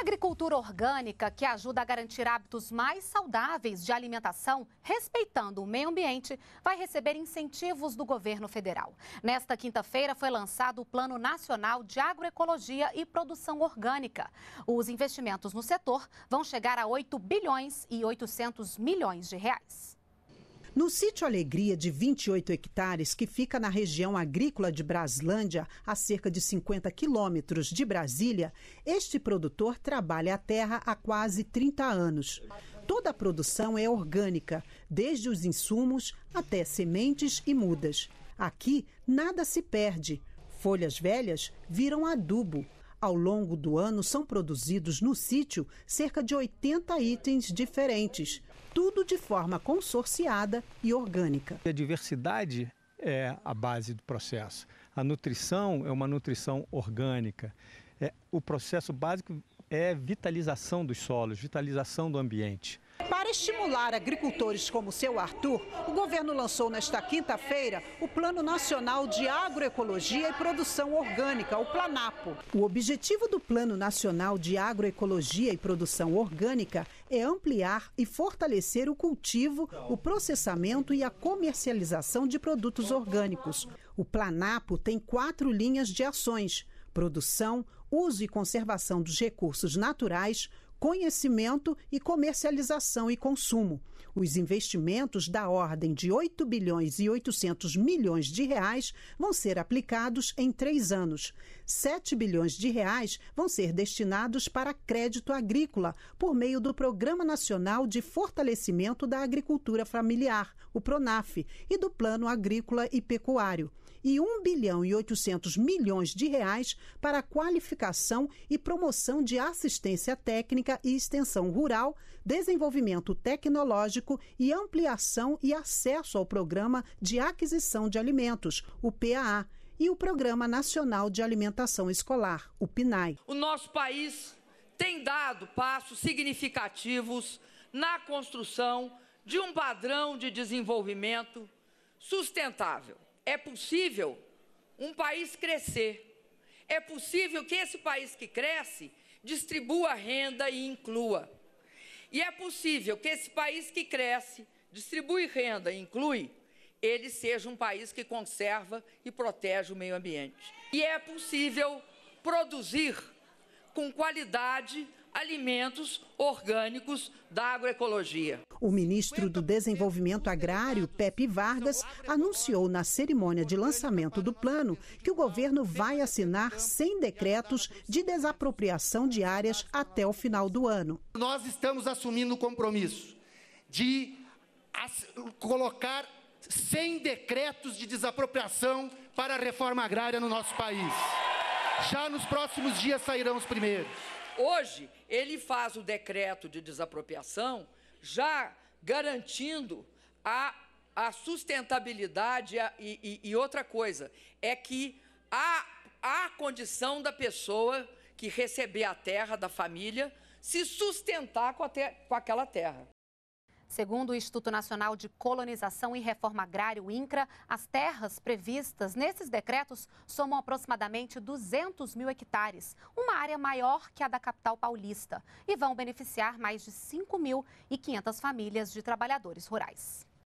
A agricultura orgânica, que ajuda a garantir hábitos mais saudáveis de alimentação, respeitando o meio ambiente, vai receber incentivos do governo federal. Nesta quinta-feira foi lançado o Plano Nacional de Agroecologia e Produção Orgânica. Os investimentos no setor vão chegar a 8 bilhões e 800 milhões de reais. No sítio Alegria, de 28 hectares, que fica na região agrícola de Braslândia, a cerca de 50 quilômetros de Brasília, este produtor trabalha a terra há quase 30 anos. Toda a produção é orgânica, desde os insumos até sementes e mudas. Aqui, nada se perde. Folhas velhas viram adubo ao longo do ano, são produzidos no sítio cerca de 80 itens diferentes, tudo de forma consorciada e orgânica. A diversidade é a base do processo. A nutrição é uma nutrição orgânica. É, o processo básico é vitalização dos solos, vitalização do ambiente. Para estimular agricultores como seu Arthur, o governo lançou nesta quinta-feira o Plano Nacional de Agroecologia e Produção Orgânica, o Planapo. O objetivo do Plano Nacional de Agroecologia e Produção Orgânica é ampliar e fortalecer o cultivo, o processamento e a comercialização de produtos orgânicos. O Planapo tem quatro linhas de ações: produção, uso e conservação dos recursos naturais, conhecimento e comercialização e consumo. Os investimentos da ordem de 8 bilhões e 800 milhões de reais vão ser aplicados em três anos. 7 bilhões de reais vão ser destinados para crédito agrícola por meio do Programa Nacional de Fortalecimento da Agricultura Familiar, o PRONAF, e do Plano Agrícola e Pecuário e 1 bilhão e 800 milhões de reais para a qualificação e promoção de assistência técnica e extensão rural, desenvolvimento tecnológico e ampliação e acesso ao programa de aquisição de alimentos, o PAA, e o Programa Nacional de Alimentação Escolar, o PNAE. O nosso país tem dado passos significativos na construção de um padrão de desenvolvimento sustentável é possível um país crescer. É possível que esse país que cresce distribua renda e inclua. E é possível que esse país que cresce, distribui renda e inclui, ele seja um país que conserva e protege o meio ambiente. E é possível produzir com qualidade alimentos orgânicos da agroecologia. O ministro do Desenvolvimento Agrário, Pepe Vargas, anunciou na cerimônia de lançamento do plano que o governo vai assinar 100 decretos de desapropriação de áreas até o final do ano. Nós estamos assumindo o compromisso de colocar 100 decretos de desapropriação para a reforma agrária no nosso país. Já nos próximos dias sairão os primeiros. Hoje, ele faz o decreto de desapropriação já garantindo a, a sustentabilidade a, e, e, e outra coisa, é que a a condição da pessoa que receber a terra da família se sustentar com, com aquela terra. Segundo o Instituto Nacional de Colonização e Reforma Agrária, o INCRA, as terras previstas nesses decretos somam aproximadamente 200 mil hectares, uma área maior que a da capital paulista, e vão beneficiar mais de 5.500 famílias de trabalhadores rurais.